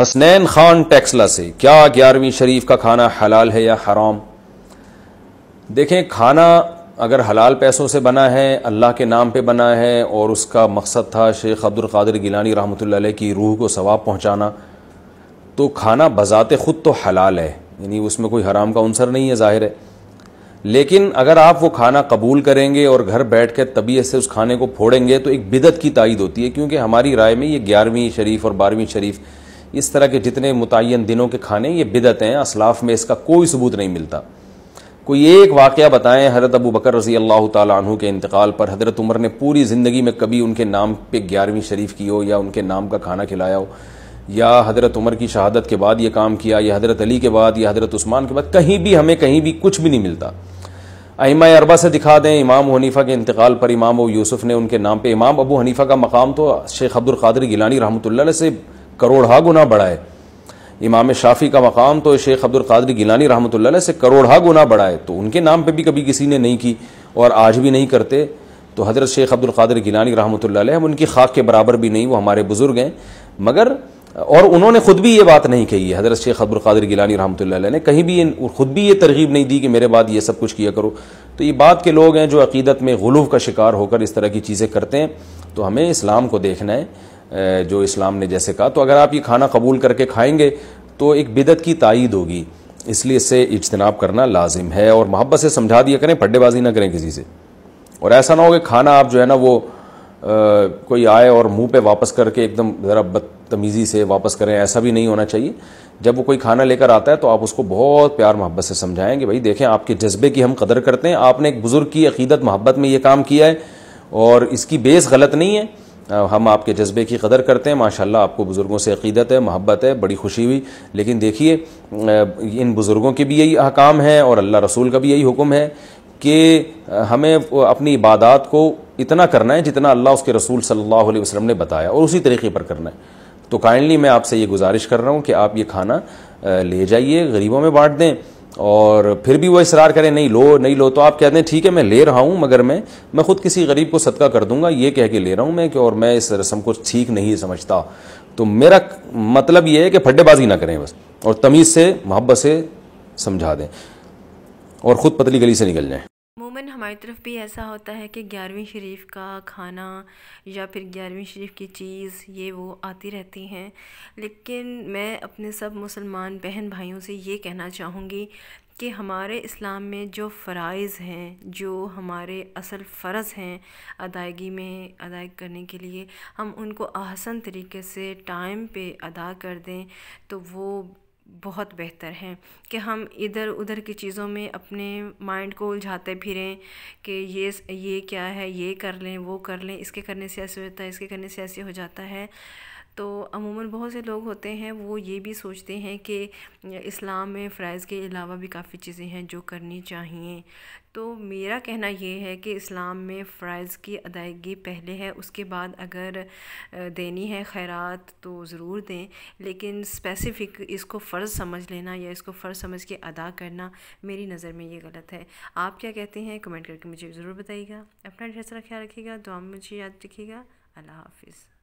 حسنین خان ٹیکسلا سے کیا گیارہویں شریف کا کھانا حلال ہے یا حرام دیکھیں کھانا اگر حلال پیسوں سے بنا ہے اللہ کے نام پہ بنا ہے اور اس کا مقصد تھا شیخ عبد القادر گیلانی رحمۃ اللہ علیہ کی روح کو ثواب پہنچانا تو کھانا بذات خود تو حلال ہے یعنی اس میں کوئی حرام کا عنصر نہیں ہے ظاہر ہے لیکن اگر آپ وہ کھانا قبول کریں گے اور گھر بیٹھ کے طبیعت سے اس کھانے کو پھوڑیں گے تو ایک بدعت کی تائید ہوتی ہے کیونکہ ہماری رائے میں یہ گیارہویں شریف اور بارہویں شریف اس طرح کے جتنے متعین دنوں کے کھانے یہ بدعت ہیں اسلاف میں اس کا کوئی ثبوت نہیں ملتا کوئی ایک واقعہ بتائیں حضرت ابو بکر رضی اللہ تعالیٰ عنہ کے انتقال پر حضرت عمر نے پوری زندگی میں کبھی ان کے نام پہ گیارہویں شریف کی ہو یا ان کے نام کا کھانا کھلایا ہو یا حضرت عمر کی شہادت کے بعد یہ کام کیا یا حضرت علی کے بعد یا حضرت عثمان کے بعد کہیں بھی ہمیں کہیں بھی کچھ بھی نہیں ملتا اہمہ اربا سے دکھا دیں امام و حنیفہ کے انتقال پر امام و یوسف نے ان کے نام پہ امام ابو حنیفہ کا مقام تو شیخ عبد القادر گیلانی رحمۃ اللہ سے کروڑا گنا بڑا ہے امام شافی کا مقام تو شیخ عبد القادری گیلانی رحمۃ اللہ علیہ سے کروڑہ گنا بڑا ہے تو ان کے نام پہ بھی کبھی کسی نے نہیں کی اور آج بھی نہیں کرتے تو حضرت شیخ عبد القادر گیلانی رحمۃ اللہ علیہ ہم ان کی خاک کے برابر بھی نہیں وہ ہمارے بزرگ ہیں مگر اور انہوں نے خود بھی یہ بات نہیں کہی ہے حضرت شیخ عبد القادر گیلانی رحمۃ اللہ علیہ نے کہیں بھی خود بھی یہ ترغیب نہیں دی کہ میرے بعد یہ سب کچھ کیا کرو تو یہ بات کے لوگ ہیں جو عقیدت میں غلوف کا شکار ہو کر اس طرح کی چیزیں کرتے ہیں تو ہمیں اسلام کو دیکھنا ہے جو اسلام نے جیسے کہا تو اگر آپ یہ کھانا قبول کر کے کھائیں گے تو ایک بدت کی تائید ہوگی اس لیے اس سے اجتناب کرنا لازم ہے اور محبت سے سمجھا دیا کریں پڈے بازی نہ کریں کسی سے اور ایسا نہ ہو کہ کھانا آپ جو ہے نا وہ کوئی آئے اور منہ پہ واپس کر کے ایک دم ذرا بدتمیزی سے واپس کریں ایسا بھی نہیں ہونا چاہیے جب وہ کوئی کھانا لے کر آتا ہے تو آپ اس کو بہت پیار محبت سے سمجھائیں کہ بھائی دیکھیں آپ کے جذبے کی ہم قدر کرتے ہیں آپ نے ایک بزرگ کی عقیدت محبت میں یہ کام کیا ہے اور اس کی بیس غلط نہیں ہے ہم آپ کے جذبے کی قدر کرتے ہیں ماشاءاللہ آپ کو بزرگوں سے عقیدت ہے محبت ہے بڑی خوشی ہوئی لیکن دیکھیے ان بزرگوں کے بھی یہی احکام ہیں اور اللہ رسول کا بھی یہی حکم ہے کہ ہمیں اپنی عبادات کو اتنا کرنا ہے جتنا اللہ اس کے رسول صلی اللہ علیہ وسلم نے بتایا اور اسی طریقے پر کرنا ہے تو کائنڈلی میں آپ سے یہ گزارش کر رہا ہوں کہ آپ یہ کھانا لے جائیے غریبوں میں بانٹ دیں اور پھر بھی وہ اصرار کریں نہیں لو نہیں لو تو آپ کہتے ہیں ٹھیک ہے میں لے رہا ہوں مگر میں میں خود کسی غریب کو صدقہ کر دوں گا یہ کہہ کے لے رہا ہوں میں کہ اور میں اس رسم کو ٹھیک نہیں سمجھتا تو میرا مطلب یہ ہے کہ پھڈے بازی نہ کریں بس اور تمیز سے محبت سے سمجھا دیں اور خود پتلی گلی سے نکل جائیں عموماً ہماری طرف بھی ایسا ہوتا ہے کہ گیارہویں شریف کا کھانا یا پھر گیارہویں شریف کی چیز یہ وہ آتی رہتی ہیں لیکن میں اپنے سب مسلمان بہن بھائیوں سے یہ کہنا چاہوں گی کہ ہمارے اسلام میں جو فرائض ہیں جو ہمارے اصل فرض ہیں ادائیگی میں ادائیگ کرنے کے لیے ہم ان کو آسن طریقے سے ٹائم پہ ادا کر دیں تو وہ بہت بہتر ہے کہ ہم ادھر ادھر کی چیزوں میں اپنے مائنڈ کو الجھاتے پھریں کہ یہ کیا ہے یہ کر لیں وہ کر لیں اس کے کرنے سے ایسے ہوتا ہے اس کے کرنے سے ایسے ہو جاتا ہے تو عموماً بہت سے لوگ ہوتے ہیں وہ یہ بھی سوچتے ہیں کہ اسلام میں فرائض کے علاوہ بھی کافی چیزیں ہیں جو کرنی چاہیے تو میرا کہنا یہ ہے کہ اسلام میں فرائض کی ادائیگی پہلے ہے اس کے بعد اگر دینی ہے خیرات تو ضرور دیں لیکن اسپیسیفک اس کو فرض سمجھ لینا یا اس کو فرض سمجھ کے ادا کرنا میری نظر میں یہ غلط ہے آپ کیا کہتے ہیں کمنٹ کر کے مجھے ضرور بتائیے گا اپنا ڈھیر سارا خیال رکھیے گا دعا میں مجھے یاد رکھیے گا اللہ حافظ